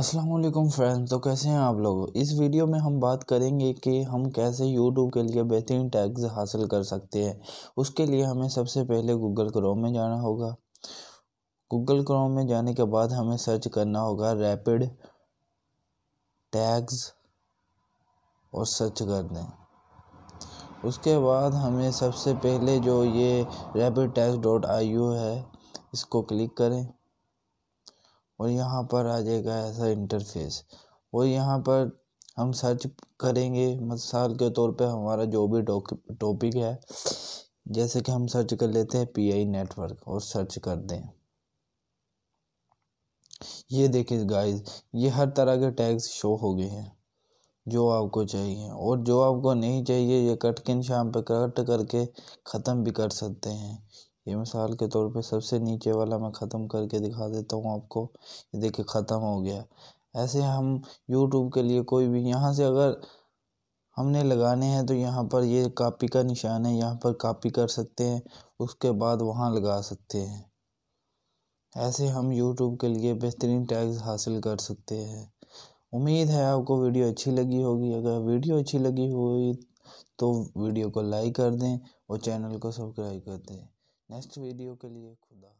Aslam friends तो कैसे हैं आप लोग इस वीडियो में हम बात करेंगे कि हम कैसे YouTube के लिए बेहतरीन टैग्स हासिल कर सकते हैं उसके लिए हमें सबसे पहले गूगल क्रोम में जाना होगा गूगल क्रोम में जाने के बाद हमें सर्च करना होगा रैपिड टैग्स और सर्च कर दें उसके बाद हमें सबसे पहले जो ये रैपिड टैक्स डॉट आई है इसको क्लिक करें और यहाँ पर आ जाएगा ऐसा इंटरफेस और यहाँ पर हम सर्च करेंगे मिसाल के तौर पे हमारा जो भी टॉपिक है जैसे कि हम सर्च कर लेते हैं पीआई नेटवर्क और सर्च कर दें ये देखिए गाइस ये हर तरह के टैग्स शो हो गए हैं जो आपको चाहिए और जो आपको नहीं चाहिए ये कट के निशान पे कट करके ख़त्म भी कर सकते हैं ये मिसाल के तौर पे सबसे नीचे वाला मैं ख़त्म करके दिखा देता हूँ आपको ये देखिए ख़त्म हो गया ऐसे हम यूट्यूब के लिए कोई भी यहाँ से अगर हमने लगाने हैं तो यहाँ पर ये कापी का निशान है यहाँ पर कापी कर सकते हैं उसके बाद वहाँ लगा सकते हैं ऐसे हम यूट्यूब के लिए बेहतरीन टैग्स हासिल कर सकते हैं उम्मीद है आपको वीडियो अच्छी लगी होगी अगर वीडियो अच्छी लगी हुई तो वीडियो को लाइक कर दें और चैनल को सब्सक्राइब कर दें नेक्स्ट वीडियो के लिए खुदा